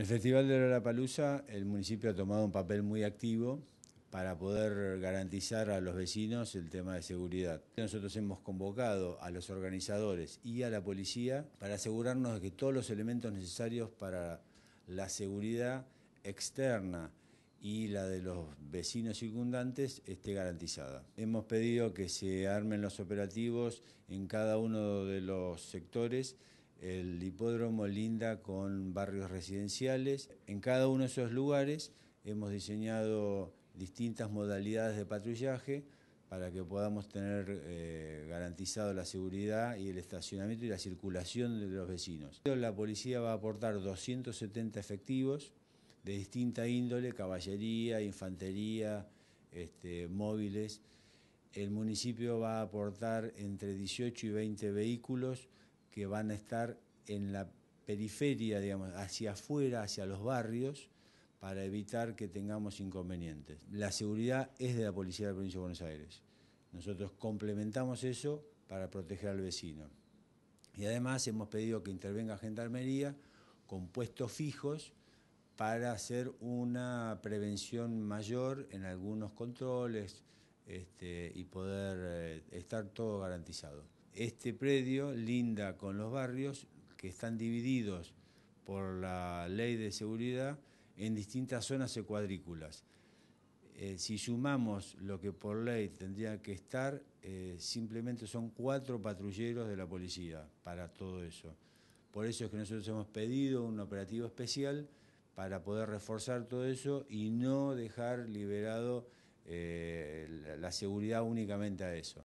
En el Festival de la Lollapalooza el municipio ha tomado un papel muy activo para poder garantizar a los vecinos el tema de seguridad. Nosotros hemos convocado a los organizadores y a la policía para asegurarnos de que todos los elementos necesarios para la seguridad externa y la de los vecinos circundantes esté garantizada. Hemos pedido que se armen los operativos en cada uno de los sectores el hipódromo linda con barrios residenciales. En cada uno de esos lugares hemos diseñado distintas modalidades de patrullaje para que podamos tener eh, garantizado la seguridad y el estacionamiento y la circulación de los vecinos. La policía va a aportar 270 efectivos de distinta índole, caballería, infantería, este, móviles. El municipio va a aportar entre 18 y 20 vehículos que van a estar en la periferia, digamos, hacia afuera, hacia los barrios, para evitar que tengamos inconvenientes. La seguridad es de la Policía de la Provincia de Buenos Aires. Nosotros complementamos eso para proteger al vecino. Y además hemos pedido que intervenga Gendarmería con puestos fijos para hacer una prevención mayor en algunos controles este, y poder eh, estar todo garantizado. Este predio linda con los barrios que están divididos por la ley de seguridad en distintas zonas de cuadrículas. Eh, si sumamos lo que por ley tendría que estar, eh, simplemente son cuatro patrulleros de la policía para todo eso. Por eso es que nosotros hemos pedido un operativo especial para poder reforzar todo eso y no dejar liberado eh, la seguridad únicamente a eso.